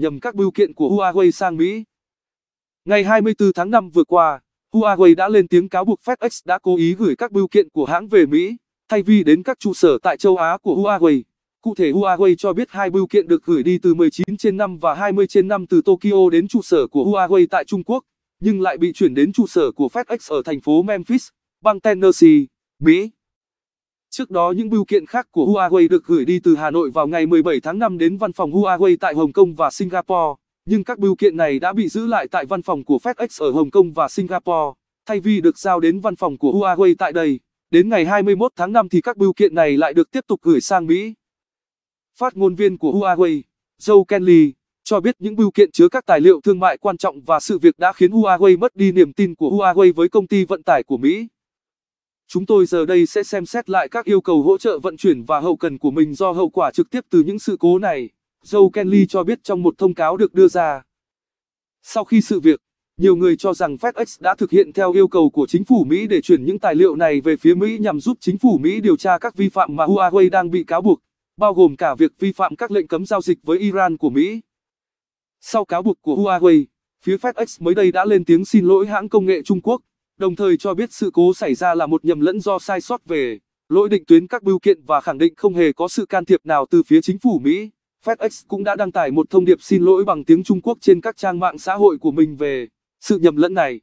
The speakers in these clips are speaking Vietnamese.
nhằm các bưu kiện của Huawei sang Mỹ. Ngày 24 tháng 5 vừa qua, Huawei đã lên tiếng cáo buộc FedEx đã cố ý gửi các bưu kiện của hãng về Mỹ, thay vì đến các trụ sở tại châu Á của Huawei. Cụ thể Huawei cho biết hai bưu kiện được gửi đi từ 19 trên 5 và 20 trên 5 từ Tokyo đến trụ sở của Huawei tại Trung Quốc, nhưng lại bị chuyển đến trụ sở của FedEx ở thành phố Memphis, bang Tennessee, Mỹ. Trước đó những bưu kiện khác của Huawei được gửi đi từ Hà Nội vào ngày 17 tháng 5 đến văn phòng Huawei tại Hồng Kông và Singapore, nhưng các bưu kiện này đã bị giữ lại tại văn phòng của FedEx ở Hồng Kông và Singapore, thay vì được giao đến văn phòng của Huawei tại đây. Đến ngày 21 tháng 5 thì các bưu kiện này lại được tiếp tục gửi sang Mỹ. Phát ngôn viên của Huawei, Joe Kenley, cho biết những bưu kiện chứa các tài liệu thương mại quan trọng và sự việc đã khiến Huawei mất đi niềm tin của Huawei với công ty vận tải của Mỹ. Chúng tôi giờ đây sẽ xem xét lại các yêu cầu hỗ trợ vận chuyển và hậu cần của mình do hậu quả trực tiếp từ những sự cố này, Joe Kenley cho biết trong một thông cáo được đưa ra. Sau khi sự việc, nhiều người cho rằng FedEx đã thực hiện theo yêu cầu của chính phủ Mỹ để chuyển những tài liệu này về phía Mỹ nhằm giúp chính phủ Mỹ điều tra các vi phạm mà Huawei đang bị cáo buộc, bao gồm cả việc vi phạm các lệnh cấm giao dịch với Iran của Mỹ. Sau cáo buộc của Huawei, phía FedEx mới đây đã lên tiếng xin lỗi hãng công nghệ Trung Quốc, đồng thời cho biết sự cố xảy ra là một nhầm lẫn do sai sót về lỗi định tuyến các bưu kiện và khẳng định không hề có sự can thiệp nào từ phía chính phủ Mỹ. FedEx cũng đã đăng tải một thông điệp xin lỗi bằng tiếng Trung Quốc trên các trang mạng xã hội của mình về sự nhầm lẫn này.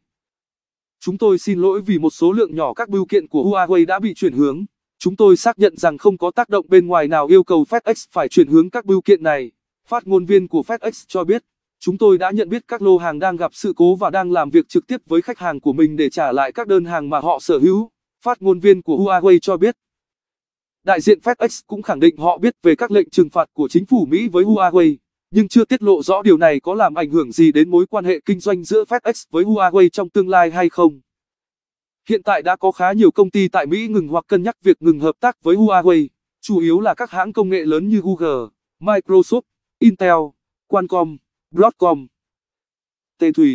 Chúng tôi xin lỗi vì một số lượng nhỏ các bưu kiện của Huawei đã bị chuyển hướng. Chúng tôi xác nhận rằng không có tác động bên ngoài nào yêu cầu FedEx phải chuyển hướng các bưu kiện này. Phát ngôn viên của FedEx cho biết, Chúng tôi đã nhận biết các lô hàng đang gặp sự cố và đang làm việc trực tiếp với khách hàng của mình để trả lại các đơn hàng mà họ sở hữu, phát ngôn viên của Huawei cho biết. Đại diện FedEx cũng khẳng định họ biết về các lệnh trừng phạt của chính phủ Mỹ với Huawei, nhưng chưa tiết lộ rõ điều này có làm ảnh hưởng gì đến mối quan hệ kinh doanh giữa FedEx với Huawei trong tương lai hay không. Hiện tại đã có khá nhiều công ty tại Mỹ ngừng hoặc cân nhắc việc ngừng hợp tác với Huawei, chủ yếu là các hãng công nghệ lớn như Google, Microsoft, Intel, Qualcomm. Broadcom, Tê Thùy,